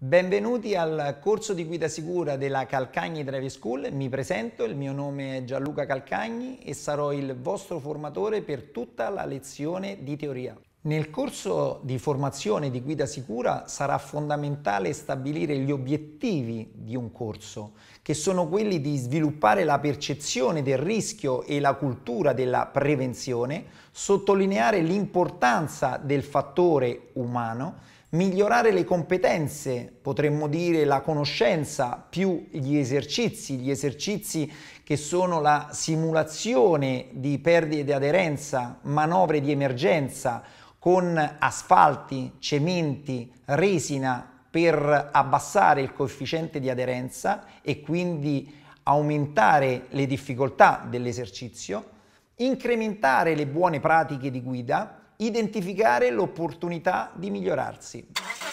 Benvenuti al corso di guida sicura della Calcagni Drive School. Mi presento, il mio nome è Gianluca Calcagni e sarò il vostro formatore per tutta la lezione di teoria. Nel corso di formazione di guida sicura sarà fondamentale stabilire gli obiettivi di un corso, che sono quelli di sviluppare la percezione del rischio e la cultura della prevenzione, sottolineare l'importanza del fattore umano, migliorare le competenze, potremmo dire la conoscenza, più gli esercizi, gli esercizi che sono la simulazione di perdite di aderenza, manovre di emergenza, con asfalti, cementi, resina per abbassare il coefficiente di aderenza e quindi aumentare le difficoltà dell'esercizio, incrementare le buone pratiche di guida, identificare l'opportunità di migliorarsi.